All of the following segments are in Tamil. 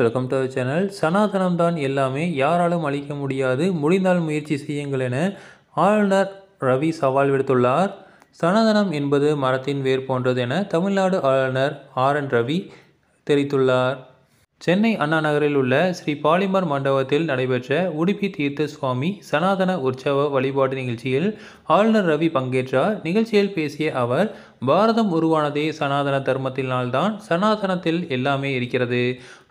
வெல்கம் டு சேனல் சனாதனம் தான் எல்லாமே யாராலும் அழிக்க முடியாது முடிந்தால் முயற்சி செய்யுங்கள் என ஆளுநர் ரவி சவால் விடுத்துள்ளார் சனாதனம் என்பது மரத்தின் வேர் போன்றது என தமிழ்நாடு ஆளுநர் ஆர் என் ரவி தெரிவித்துள்ளார் சென்னை அண்ணா நகரில் உள்ள ஸ்ரீ பாலிமர் மண்டபத்தில் நடைபெற்ற உடுப்பி தீர்த்த சுவாமி சனாதன உற்சவ வழிபாட்டு நிகழ்ச்சியில் ஆளுநர் ரவி பங்கேற்றார் நிகழ்ச்சியில் பேசிய அவர் பாரதம் உருவானதே சனாதன தர்மத்தினால்தான் சனாதனத்தில் எல்லாமே இருக்கிறது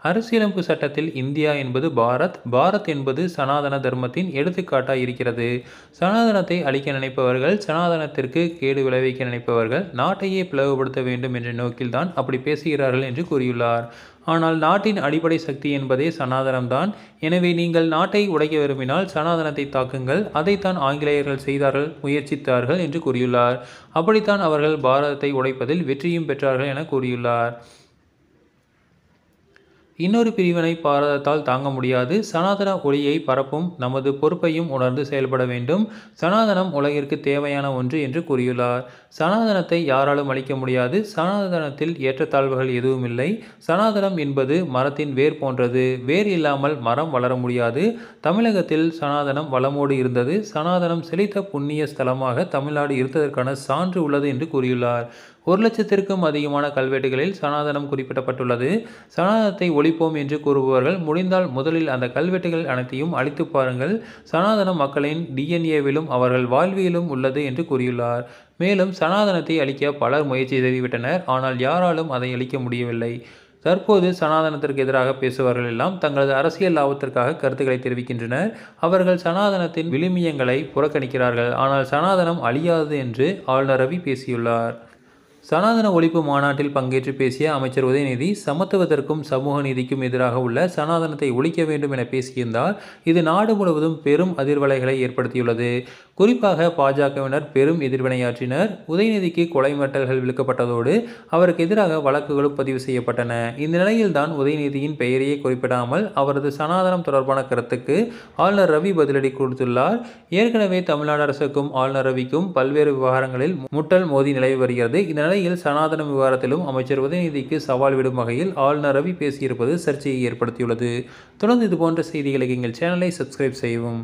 அரசியலமைப்பு சட்டத்தில் இந்தியா என்பது பாரத் பாரத் என்பது சனாதன தர்மத்தின் எடுத்துக்காட்டாக இருக்கிறது சனாதனத்தை அழிக்க நினைப்பவர்கள் சனாதனத்திற்கு கேடு விளைவிக்க நினைப்பவர்கள் நாட்டையே பிளவுபடுத்த வேண்டும் என்ற நோக்கில்தான் அப்படி பேசுகிறார்கள் என்று கூறியுள்ளார் ஆனால் நாட்டின் அடிப்படை சக்தி என்பதே சனாதனம்தான் எனவே நீங்கள் நாட்டை உடைக்க விரும்பினால் சனாதனத்தை தாக்குங்கள் அதைத்தான் ஆங்கிலேயர்கள் செய்தார்கள் முயற்சித்தார்கள் என்று கூறியுள்ளார் அப்படித்தான் அவர்கள் பாரதத்தை உடைப்பதில் வெற்றியும் பெற்றார்கள் என கூறியுள்ளார் இன்னொரு பிரிவினை பாரதத்தால் தாங்க முடியாது சனாதன ஒளியை பரப்பும் நமது பொறுப்பையும் உணர்ந்து செயல்பட வேண்டும் சனாதனம் உலகிற்கு தேவையான ஒன்று என்று கூறியுள்ளார் சனாதனத்தை யாராலும் அளிக்க முடியாது சனாதனத்தில் ஏற்றத்தாழ்வுகள் எதுவும் இல்லை சனாதனம் என்பது மரத்தின் வேர் போன்றது வேர் இல்லாமல் மரம் வளர முடியாது தமிழகத்தில் சனாதனம் வளமோடு இருந்தது சனாதனம் செழித்த புண்ணிய ஸ்தலமாக தமிழ்நாடு இருந்ததற்கான சான்று உள்ளது என்று கூறியுள்ளார் ஒரு லட்சத்திற்கும் அதிகமான கல்வெட்டுகளில் சனாதனம் குறிப்பிடப்பட்டுள்ளது சனாதனத்தை ஒழிப்போம் என்று கூறுபவர்கள் முடிந்தால் முதலில் அந்த கல்வெட்டுகள் அனைத்தையும் அழித்து பாருங்கள் சனாதனம் மக்களின் டிஎன்ஏவிலும் அவர்கள் வாழ்வியலும் உள்ளது என்று கூறியுள்ளார் மேலும் சனாதனத்தை அழிக்க பலர் முயற்சி செய்துவிட்டனர் ஆனால் யாராலும் அதை அழிக்க முடியவில்லை தற்போது சனாதனத்திற்கு எதிராக பேசுபவர்கள் எல்லாம் தங்களது அரசியல் லாபத்திற்காக கருத்துக்களை தெரிவிக்கின்றனர் அவர்கள் சனாதனத்தின் விழுமியங்களை புறக்கணிக்கிறார்கள் ஆனால் சனாதனம் அழியாது என்று ஆளுநர் ரவி பேசியுள்ளார் சனாதன ஒழிப்பு மாநாட்டில் பங்கேற்று பேசிய அமைச்சர் உதயநிதி சமத்துவத்திற்கும் சமூக நீதிக்கும் எதிராக உள்ள சனாதனத்தை ஒழிக்க வேண்டும் என பேசியிருந்தால் இது நாடு முழுவதும் பெரும் அதிர்வலைகளை ஏற்படுத்தியுள்ளது குறிப்பாக பாஜகவினர் பெரும் எதிர்வினையாற்றினர் உதயநிதிக்கு கொலை மிரட்டல்கள் விழுக்கப்பட்டதோடு அவருக்கு எதிராக வழக்குகளும் பதிவு செய்யப்பட்டன இந்த நிலையில்தான் உதயநிதியின் பெயரையே குறிப்பிடாமல் அவரது சனாதனம் தொடர்பான கருத்துக்கு ஆளுநர் ரவி பதிலடி கொடுத்துள்ளார் ஏற்கனவே தமிழ்நாடு அரசுக்கும் ஆளுநர் ரவிக்கும் பல்வேறு விவகாரங்களில் முட்டல் மோதி நிலவி வருகிறது இந்த இந்நிலையில் சனாதன விவகாரத்திலும் அமைச்சர் உதயநிதிக்கு சவால் விடும் வகையில் ஆளுநர் ரவி பேசியிருப்பது சர்ச்சையை ஏற்படுத்தியுள்ளது தொடர்ந்து இதுபோன்ற செய்திகளுக்கு எங்கள் சேனலை சப்ஸ்கிரைப் செய்யவும்